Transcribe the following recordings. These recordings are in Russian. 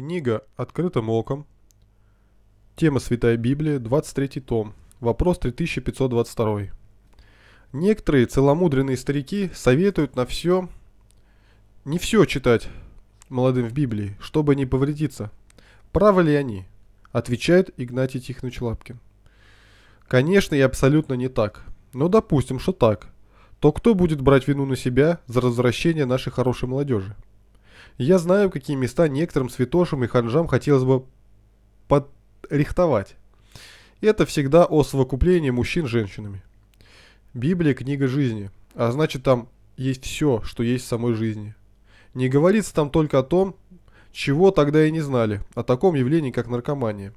Книга «Открытым оком». Тема Святая Библия, 23 том. Вопрос 3522. Некоторые целомудренные старики советуют на все... Не все читать молодым в Библии, чтобы не повредиться. Правы ли они? Отвечает Игнатий Тихонович Лапкин. Конечно и абсолютно не так. Но допустим, что так. То кто будет брать вину на себя за развращение нашей хорошей молодежи? Я знаю, какие места некоторым святошам и ханжам хотелось бы подрихтовать. Это всегда о совокуплении мужчин с женщинами. Библия – книга жизни, а значит там есть все, что есть в самой жизни. Не говорится там только о том, чего тогда и не знали, о таком явлении, как наркомания.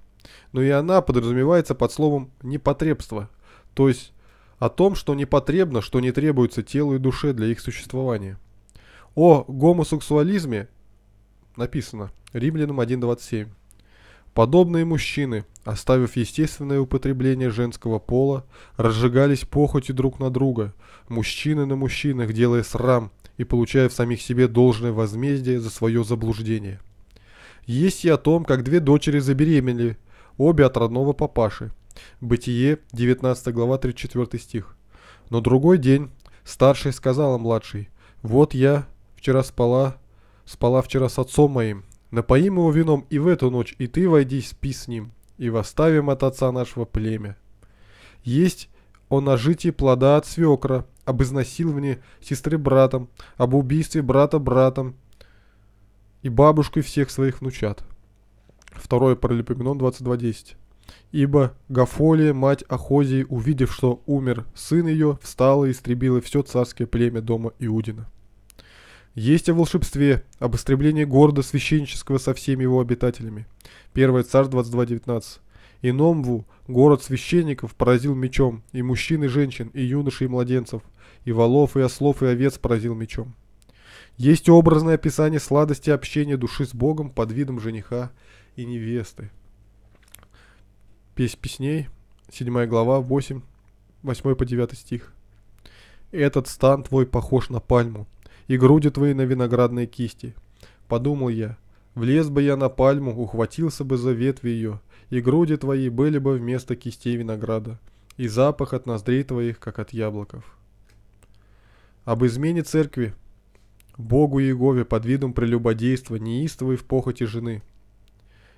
Но и она подразумевается под словом «непотребство», то есть о том, что непотребно, что не требуется телу и душе для их существования – о гомосексуализме написано Римлянам 1.27. Подобные мужчины, оставив естественное употребление женского пола, разжигались похоти друг на друга, мужчины на мужчинах, делая срам и получая в самих себе должное возмездие за свое заблуждение. Есть и о том, как две дочери забеременели, обе от родного папаши. Бытие, 19 глава, 34 стих. Но другой день старший сказала младшей, «Вот я, Вчера спала, спала вчера с отцом моим. Напоим его вином и в эту ночь, и ты войди, спи с ним, и восставим от отца нашего племя. Есть о нажитии плода от свекра, об изнасиловании сестры братом, об убийстве брата братом и бабушкой всех своих внучат. Второе Паралипоменон 22.10. Ибо Гафолия, мать Ахозии, увидев, что умер сын ее, встала и истребила все царское племя дома Иудина. Есть о волшебстве, об истреблении города священнического со всеми его обитателями. 1 царь 22.19. И Номву, город священников, поразил мечом, и мужчин, и женщин, и юношей, и младенцев, и волов, и ослов, и овец поразил мечом. Есть образное описание сладости общения души с Богом под видом жениха и невесты. Песнь песней, 7 глава, 8, 8 по 9 стих. «Этот стан твой похож на пальму, и груди твои на виноградной кисти. Подумал я, влез бы я на пальму, ухватился бы за ветви ее, и груди твои были бы вместо кистей винограда, и запах от ноздрей твоих, как от яблоков. Об измене церкви, Богу Иегове под видом прелюбодейства, неистовой в похоти жены.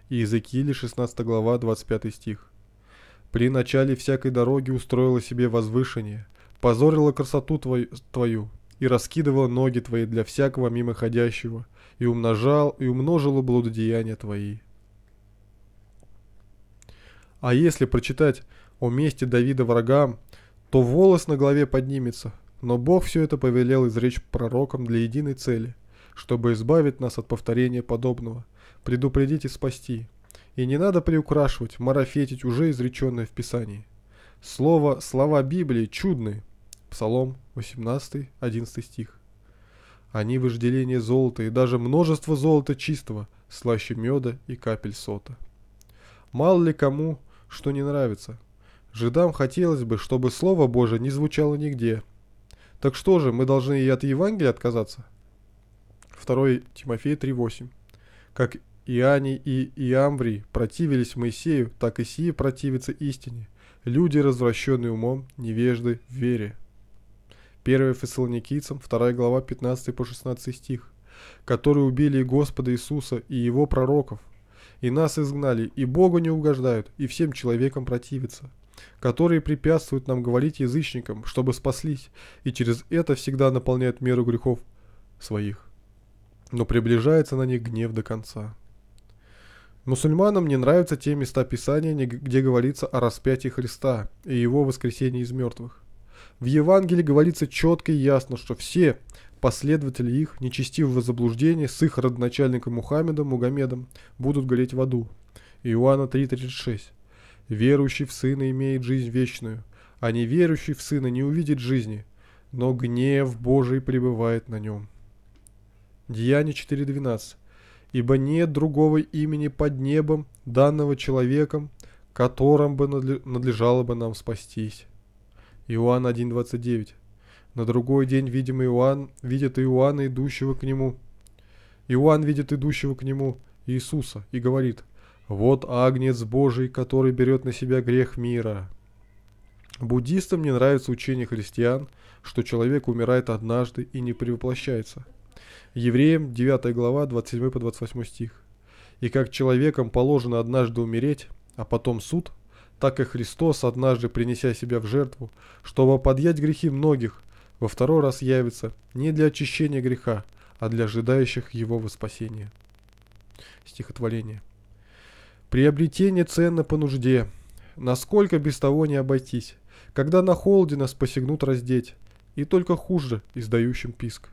Иезекииле 16 глава 25 стих. При начале всякой дороги устроила себе возвышение, позорила красоту твою, твою и раскидывал ноги твои для всякого мимоходящего, и умножал, и умножило блудодеяния твои. А если прочитать о месте Давида врагам, то волос на голове поднимется, но Бог все это повелел изречь пророкам для единой цели, чтобы избавить нас от повторения подобного, предупредить и спасти. И не надо приукрашивать, марафетить уже изреченное в Писании. Слово, слова Библии чудные – Псалом 18, 11 стих. Они вожделение золота и даже множество золота чистого, слаще меда и капель сота. Мало ли кому, что не нравится. Жидам хотелось бы, чтобы Слово Божие не звучало нигде. Так что же, мы должны и от Евангелия отказаться? 2 Тимофея 3.8 Как Иоанни и Иамври противились Моисею, так и сии противится истине. Люди, развращенные умом, невежды в вере. 1 Фессалоникийцам, 2 глава 15 по 16 стих, которые убили и Господа Иисуса, и Его пророков, и нас изгнали, и Богу не угождают, и всем человекам противятся, которые препятствуют нам говорить язычникам, чтобы спаслись, и через это всегда наполняют меру грехов своих. Но приближается на них гнев до конца. Мусульманам не нравятся те места Писания, где говорится о распятии Христа и его воскресении из мертвых. В Евангелии говорится четко и ясно, что все последователи их нечестивого заблуждения с их родоначальником Мухаммедом, Мугамедом, будут гореть в аду. Иоанна 3.36 «Верующий в Сына имеет жизнь вечную, а неверующий в Сына не увидит жизни, но гнев Божий пребывает на нем». Деяние 4.12 «Ибо нет другого имени под небом, данного человеком, которым бы надлежало бы нам спастись». Иоанн 1.29. На другой день, видим Иоанн видит Иоанна, идущего к нему. Иоанн видит идущего к нему Иисуса и говорит, «Вот Агнец Божий, который берет на себя грех мира». Буддистам не нравится учение христиан, что человек умирает однажды и не превоплощается. Евреям 9 глава 27 по 28 стих. «И как человеком положено однажды умереть, а потом суд – так и Христос, однажды принеся себя в жертву, чтобы подъять грехи многих, во второй раз явится не для очищения греха, а для ожидающих его во спасение. Стихотворение. Приобретение ценно по нужде, насколько без того не обойтись, когда на холоде нас посягнут раздеть, и только хуже издающим писк.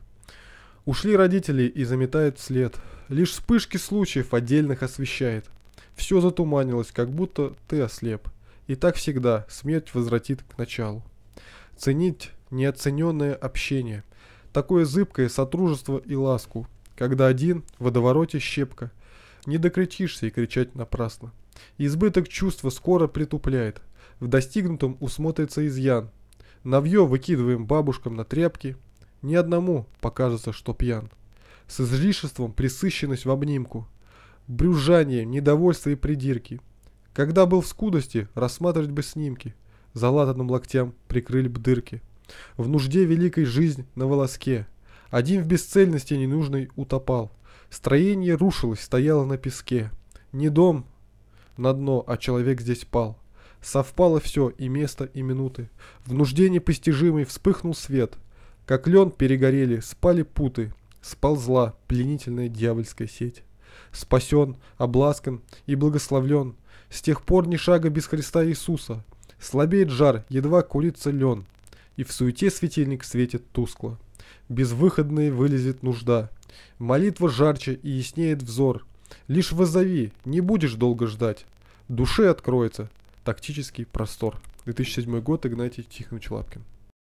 Ушли родители и заметает след, лишь вспышки случаев отдельных освещает. Все затуманилось, как будто ты ослеп. И так всегда смерть возвратит к началу. Ценить неоцененное общение, такое зыбкое сотрудничество и ласку, когда один в водовороте щепка. Не докричишься и кричать напрасно. Избыток чувства скоро притупляет. В достигнутом усмотрится изъян. Навье выкидываем бабушкам на тряпки. Ни одному покажется, что пьян. С излишеством присыщенность в обнимку. Брюзжание, недовольство и придирки – когда был в скудости, рассматривать бы снимки, залатанным локтям прикрыли бы дырки. В нужде великой жизнь на волоске, один в бесцельности ненужный утопал. Строение рушилось, стояло на песке. Не дом на дно, а человек здесь пал. Совпало все, и место, и минуты. В нужде непостижимый вспыхнул свет. Как лен перегорели, спали путы. Сползла пленительная дьявольская сеть. Спасен, обласкан и благословлен, с тех пор ни шага без Христа Иисуса. Слабеет жар, едва курится лен. И в суете светильник светит тускло. Безвыходной вылезет нужда. Молитва жарче и яснеет взор. Лишь возови, не будешь долго ждать. Душе откроется тактический простор. 2007 год, Игнатий Тихонович Лапкин.